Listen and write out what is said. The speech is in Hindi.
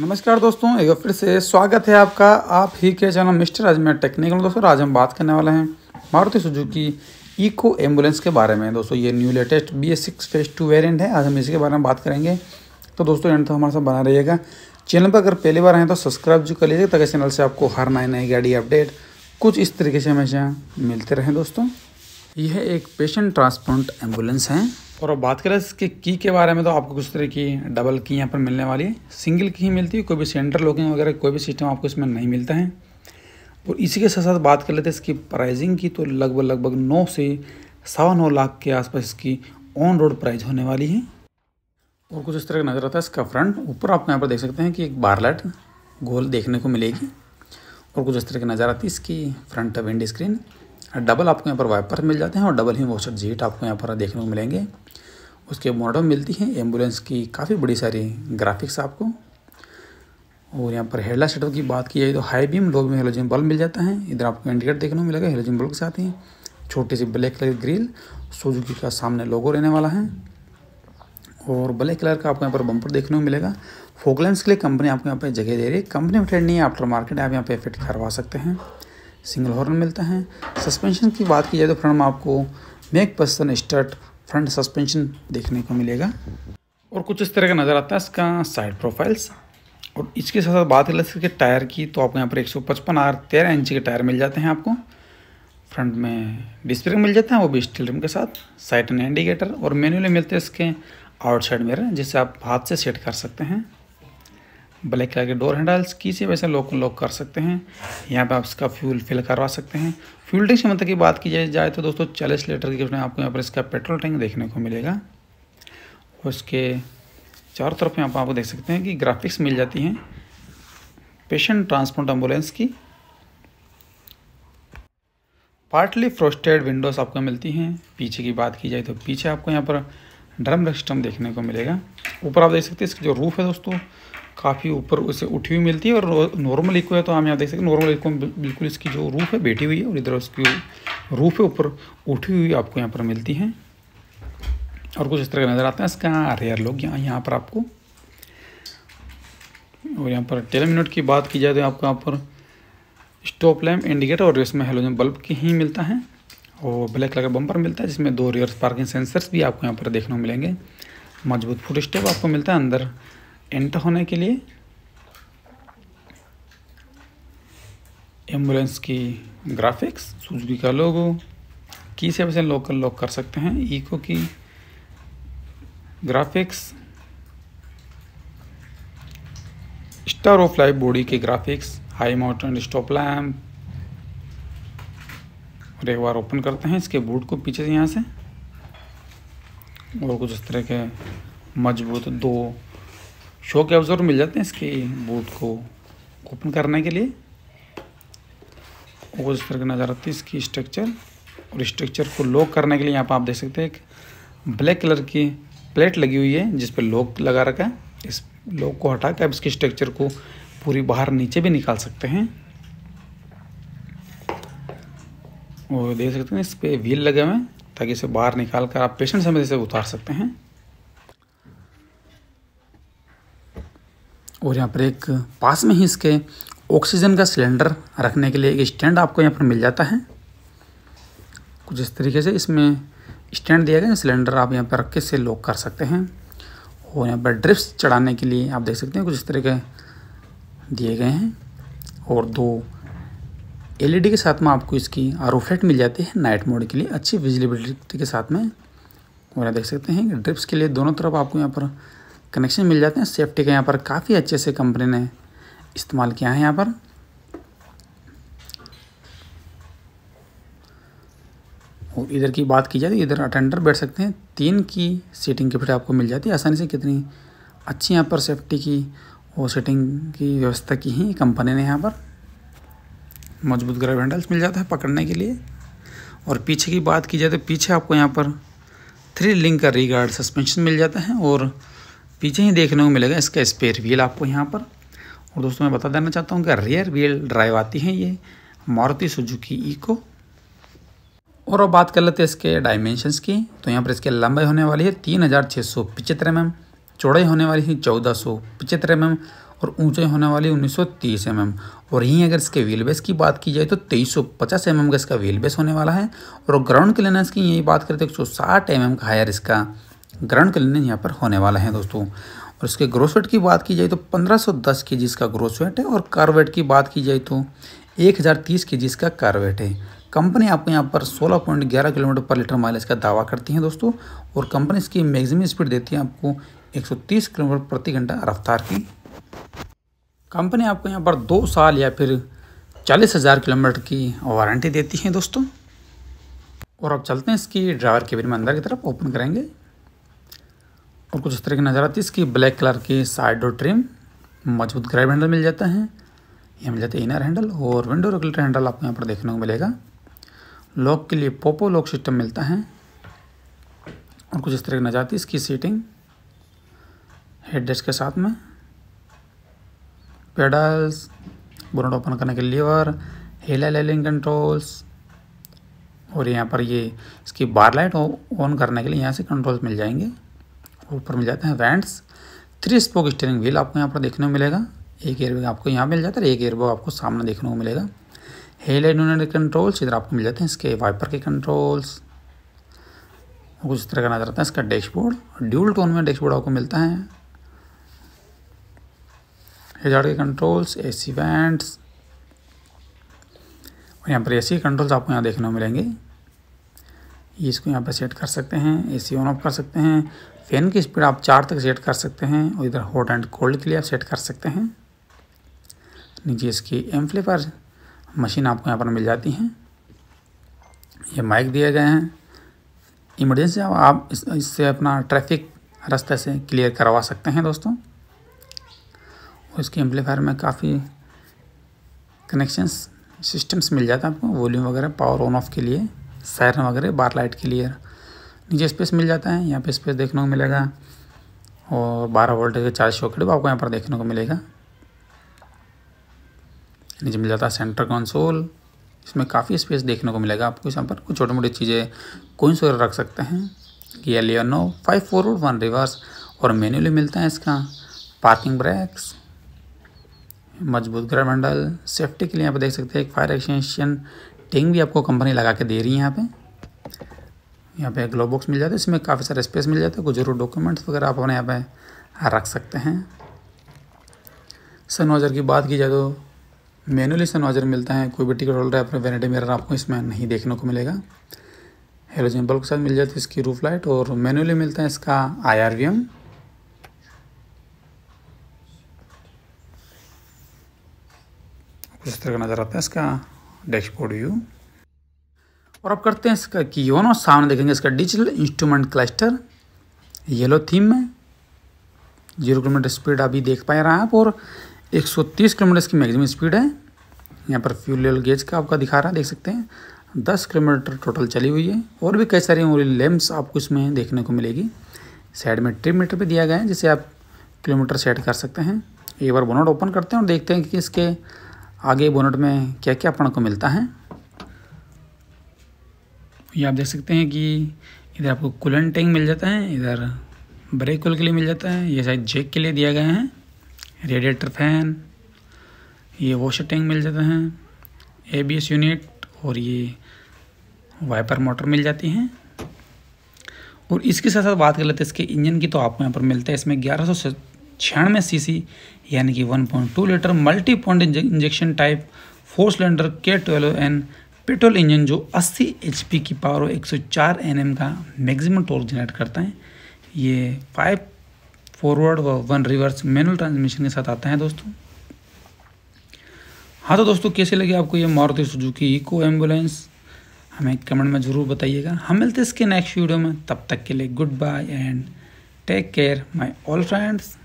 नमस्कार दोस्तों एक बार फिर से स्वागत है आपका आप ही के चैनल मिस्टर अजमेर टेक्निकल दोस्तों आज हम बात करने वाले हैं मारुति सुजुकी इको एम्बुलेंस के बारे में दोस्तों ये new latest B S six phase two variant है आज हम इसके बारे में बात करेंगे तो दोस्तों एंड तो हमारे साथ बना रहिएगा चैनल पर अगर पहली बार आए तो सब्सक्राइब जो कर लीजिए ताकि चैनल से आपको हर नई नई गाड़ी अपडेट कुछ इस तरीके से हमेशा मिलते रहें दोस्तों यह एक पेशेंट ट्रांसपोर्ट एम्बुलेंस है और अब बात करें इसके की के बारे में तो आपको कुछ तरह की डबल की यहाँ पर मिलने वाली है सिंगल की ही मिलती है कोई भी सेंटर लॉकिंग वगैरह कोई भी सिस्टम आपको इसमें नहीं मिलता है और इसी के साथ साथ बात कर लेते हैं इसकी प्राइजिंग की तो लगभग लगभग नौ से सवा नौ लाख के आसपास इसकी ऑन रोड प्राइज होने वाली है और कुछ इस तरह का नज़र आता है इसका फ्रंट ऊपर आप यहाँ पर देख सकते हैं कि एक बारलाइट गोल देखने को मिलेगी और कुछ इस तरह की नज़र आती है इसकी फ्रंट विंड स्क्रीन डबल आपको यहाँ पर वाइपर मिल जाते हैं और डबल ही वॉशर जीट आपको यहाँ पर देखने को मिलेंगे उसके मॉडल मिलती हैं एम्बुलेंस की काफ़ी बड़ी सारी ग्राफिक्स आपको और यहाँ पर हेडला सेटअप की बात की जाए तो high beam low beam halogen bulb मिल जाता है इधर आपको इंडिकेटर देखने को मिलेगा हेलोजिन बल्ब के साथ ही छोटी सी ब्लैक कलर ग्रिल सुजुकी का सामने लोगो रहने वाला है और ब्लैक कलर का आपको यहाँ पर बम्पर देखने को मिलेगा फोकलेंस के लिए कंपनी आपको यहाँ पर जगह दे रही है कंपनी फिटेड नहीं है आफ्टर मार्केट आप यहाँ पर फिट करवा सकते हैं सिंगल हॉर्न मिलता है सस्पेंशन की बात की जाए तो फ्रंट में आपको McPherson strut front suspension देखने को मिलेगा और कुछ इस तरह का नज़र आता है इसका साइड प्रोफाइल्स और इसके साथ साथ बात कर के टायर की तो आपको यहाँ पर एक सौ पचपन आर तेरह इंच के टायर मिल जाते हैं आपको फ्रंट में डिस्प्ले मिल जाता है वो भी स्टील रिम के साथ साइड एंड इंडिकेटर और मेन्यूले मिलते हैं इसके आउटसाइड मेरे जिसे आप हाथ से सेट कर सकते हैं ब्लैक कलर के डोर हैंडल्स किसी वैसे लॉक लॉक कर सकते हैं यहाँ पे आप इसका फ्यूल फिल करवा सकते हैं फ्यूल टैंक क्षमता की बात की जाए तो दोस्तों चालीस लीटर की उसमें आपको यहाँ पर इसका पेट्रोल टैंक देखने को मिलेगा उसके चारों तरफ यहाँ पर आप देख सकते हैं कि ग्राफिक्स मिल जाती हैं पेशेंट ट्रांसपोर्ट एम्बुलेंस की पार्टली फ्रोस्टेड विंडोज़ आपको मिलती हैं पीछे की बात की जाए तो पीछे आपको यहाँ पर ड्रम सिस्टम देखने को मिलेगा ऊपर आप देख सकते हैं इसकी जो रूफ़ है दोस्तों काफ़ी ऊपर उसे उठी हुई मिलती है और नॉर्मल इको है तो हम यहाँ देख सकते हैं नॉर्मल इको बिल्कुल इसकी जो रूफ है बैठी हुई है और इधर उसकी रूफ है ऊपर उठी हुई आपको यहाँ पर मिलती है और कुछ इस तरह का नज़र आता है इसका रेयर लोग यहाँ यहाँ पर आपको और यहाँ पर टेन मिनट की बात की जाए तो आपको यहाँ पर स्टॉप लैम्प इंडिकेटर और इसमें हेलोजन बल्ब की ही मिलता है और ब्लैक कलर का बम्पर मिलता है जिसमें दो रेयर पार्किंग सेंसर्स भी आपको यहाँ पर देखने को मिलेंगे मजबूत फुट स्टेप आपको मिलता है अंदर एंटर होने के लिए एम्बुलेंस की ग्राफिक्स सुजबी का लोगो की से वैसे लोकल लॉक कर सकते हैं ईको की graphics star of life body के graphics high mountain stop lamp और एक बार ओपन करते हैं इसके बूट को पीछे से यहाँ से और कुछ इस तरह के मजबूत दो शो के अवसर मिल जाते हैं इसके बोट को ओपन करने के लिए वो इस तरह की नज़र आती है इसकी स्ट्रक्चर और स्ट्रक्चर को लॉक करने के लिए यहाँ पर आप देख सकते हैं एक ब्लैक कलर की प्लेट लगी हुई है जिस पर लॉक लगा रखा है इस लॉक को हटा कर आप इसकी स्ट्रक्चर को पूरी बाहर नीचे भी निकाल सकते हैं और देख सकते हैं इस पर व्हील लगे हुए हैं ताकि इसे बाहर निकाल कर आप पेशेंट समय से उतार सकते हैं और यहाँ पर एक पास में ही इसके ऑक्सीजन का सिलेंडर रखने के लिए एक स्टैंड आपको यहाँ पर मिल जाता है कुछ इस तरीके से इसमें स्टैंड दिया गया सिलेंडर आप यहाँ पर रख के से लॉक कर सकते हैं और यहाँ पर ड्रिप्स चढ़ाने के लिए आप देख सकते हैं कुछ इस तरीके दिए गए हैं और दो एलईडी के साथ में आपको इसकी आर मिल जाती है नाइट मोड के लिए अच्छी विजिबिलिटी के साथ में और यहाँ देख सकते हैं ड्रिप्स के लिए दोनों तरफ आपको यहाँ पर कनेक्शन मिल जाते हैं सेफ्टी का यहाँ पर काफ़ी अच्छे से कंपनी ने इस्तेमाल किया है यहाँ पर और इधर की बात की जाए तो इधर अटेंडर बैठ सकते हैं तीन की सीटिंग की फिट आपको मिल जाती है आसानी से कितनी अच्छी यहाँ पर सेफ्टी की और सीटिंग की व्यवस्था की है कंपनी ने यहाँ पर मजबूत ग्रब हैंडल्स मिल जाता है पकड़ने के लिए और पीछे की बात की जाए तो पीछे आपको यहाँ पर थ्री लिंक का रीगार्ड सस्पेंशन मिल जाता है और पीछे ही देखने को मिलेगा इसका स्पेयर व्हील आपको यहाँ पर और दोस्तों मैं बता देना चाहता हूँ कि रियर व्हील ड्राइव आती है ये मारुति सुजुकी ईको और अब बात कर लेते हैं इसके डायमेंशंस की तो यहाँ पर इसके लंबाई होने वाली है तीन हज़ार छः सौ पिचहत्तर एम mm, चौड़ाई होने वाली है चौदह सौ पिचहत्तर एम mm और ऊंचाई होने वाली है उन्नीस सौ तीस एम mm। और यहीं अगर इसके व्हील बेस की बात की जाए तो तेईस सौ पचास एम का इसका व्हील बेस होने वाला है और ग्राउंड क्लियरेंस की यही बात करते हैं एक सौ साठ एम का हायर इसका ग्रैंड कैनियन यहाँ पर होने वाला है दोस्तों और इसके ग्रोस वेट की बात की जाए तो 1510 केजी इसका ग्रोस वेट है और कारवेट की बात की जाए तो 1030 केजी इसका कारवेट है कंपनी आपको यहाँ पर 16.11 किलोमीटर पर लीटर माइलेज का दावा करती है दोस्तों और कंपनी इसकी मैक्सिमम स्पीड देती है आपको 130 किलोमीटर प्रति घंटा रफ्तार की कंपनी आपको यहाँ पर दो साल या फिर चालीस हज़ार किलोमीटर की वारंटी देती है दोस्तों और अब चलते हैं इसकी ड्राइवर केबिन में अंदर की तरफ ओपन करेंगे और कुछ इस तरह की नज़र आती है इसकी ब्लैक कलर की साइड डोर ट्रिम मजबूत ग्रैब हैंडल मिल जाता है ये मिल जाता है इनर हैंडल और विंडो रेगुलेटर हैंडल आपको यहाँ पर देखने को मिलेगा लॉक के लिए पोपो लॉक सिस्टम मिलता है और कुछ इस तरह की नज़र आती है इसकी सीटिंग हेड डेस्क के साथ में पेडल्स बोनट ओपन करने के लीवर हिल एलिंग कंट्रोल्स और यहाँ पर ये इसकी बार लाइट ऑन करने के लिए यहाँ से कंट्रोल्स मिल जाएंगे ऊपर मिल जाते हैं वैंड्स थ्री स्पोक स्टेयरिंग व्हील आपको यहाँ पर देखने को मिलेगा एक एयरबैग आपको यहाँ मिल जाता है एक एयरबैग आपको सामने देखने को मिलेगा हेल एंड यूनिट कंट्रोल्स इधर आपको मिल जाते हैं इसके वाइपर के कंट्रोल्स कुछ इस तरह का नजर आता है इसका डैशबोर्ड ड्यूल टोन में डैशबोर्ड आपको मिलता है हेजार्ड के कंट्रोल्स ए सी वेंट्स और यहाँ पर ए सी कंट्रोल्स आपको यहाँ देखने को मिलेंगे इसको यहाँ पर सेट कर सकते हैं ए सी ऑन ऑफ कर सकते हैं फ़ैन की स्पीड आप चार तक सेट कर सकते हैं और इधर हॉट एंड कोल्ड के लिए आप सेट कर सकते हैं नीचे इसकी एम्पलीफायर मशीन आपको यहाँ पर मिल जाती हैं ये माइक दिए गए हैं इमरजेंसी आप इससे अपना ट्रैफिक रास्ते से क्लियर करवा सकते हैं दोस्तों और इसके एम्पलीफायर में काफ़ी कनेक्शंस सिस्टम्स मिल जाते हैं आपको वॉल्यूम वगैरह पावर ऑन ऑफ के लिए सैरन वगैरह बार लाइट के लिए नीचे स्पेस मिल जाता है यहाँ पे स्पेस देखने को मिलेगा और बारह वोल्ट के चार्ज सॉकेट आपको यहाँ पर देखने को मिलेगा नीचे मिल जाता है सेंटर कंसोल इसमें काफ़ी स्पेस देखने को मिलेगा आपको यहाँ पर कुछ छोटी मोटी चीज़ें कोइंस वगैरह रख सकते हैं ये लियोनो फाइव फोर वन रिवर्स और मेन्यूली मिलता है इसका पार्किंग ब्रेक्स मजबूत ग्रह मंडल सेफ्टी के लिए यहाँ पर देख सकते हैं एक फायर एक्सटेंशन टिंग भी आपको कंपनी लगा के दे रही है यहाँ पर यहाँ पे ग्लो बॉक्स मिल जाता है इसमें काफ़ी सारा स्पेस मिल जाता है कुछ जरूर डॉक्यूमेंट्स वगैरह आप अपने यहाँ पे रख सकते हैं सनवाइजर की बात की जाए तो मैनुअली सनवाइजर मिलता है कोई भी टिकट होल्डर अपने वेनेटी मिरर आपको इसमें नहीं देखने को मिलेगा हेलोजन बल्ब के साथ मिल जाती है इसकी रूफ लाइट और मैनुअली मिलता है इसका आई आर वी एम इस तरह का नज़र आता है इसका डैशबोर्ड व्यू और अब करते हैं इसका की योनो सामने देखेंगे इसका digital instrument cluster yellow theme में जीरो किलोमीटर स्पीड अभी देख पा रहा है आप और 130 किलोमीटर इसकी मैक्सिमम स्पीड है यहाँ पर फ्यूल लेवल गेज का आपका दिखा रहा है देख सकते हैं 10 किलोमीटर टोटल चली हुई है और भी कई सारी और लैम्प्स आपको इसमें देखने को मिलेगी साइड में ट्रिप मीटर पर दिया गया है जिसे आप किलोमीटर सेट कर सकते हैं एक बार बोनट ओपन करते हैं और देखते हैं कि इसके आगे बोनट में क्या क्या अपन को मिलता है ये आप देख सकते हैं कि इधर आपको कूलन टैंक मिल जाता है इधर ब्रेक कूल के लिए मिल जाता है ये शायद जेक के लिए दिया गया है रेडिएटर फैन ये वॉशर टैंक मिल जाता है एबीएस यूनिट और ये वाइपर मोटर मिल जाती हैं और इसके साथ साथ बात कर लेते हैं इसके इंजन की तो आपको यहाँ पर मिलता है इसमें ग्यारह सौ छियानवे सी यानी कि 1.2 litre multi point injection type four cylinder के ट्वेल्व एन पेट्रोल इंजन जो 80 एच की पावर और 104 एनएम का मैक्सिमम टॉर्क जनरेट करता है ये फाइव फॉरवर्ड व वन रिवर्स मैनुअल ट्रांसमिशन के साथ आता है दोस्तों हाँ तो दोस्तों कैसे लगे आपको ये मारुति सुजुकी इको एम्बुलेंस हमें कमेंट में ज़रूर बताइएगा हम मिलते हैं इसके नेक्स्ट वीडियो में तब तक के लिए good bye and take care my all friends